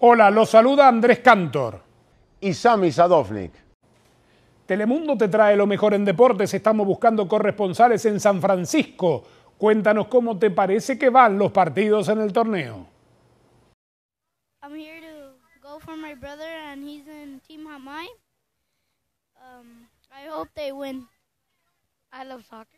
Hola, los saluda Andrés Cantor. Y Sami Sadovnik. Telemundo te trae lo mejor en deportes. Estamos buscando corresponsales en San Francisco. Cuéntanos cómo te parece que van los partidos en el torneo. I'm here to go for my brother and he's in Team Um, I hope they I love soccer.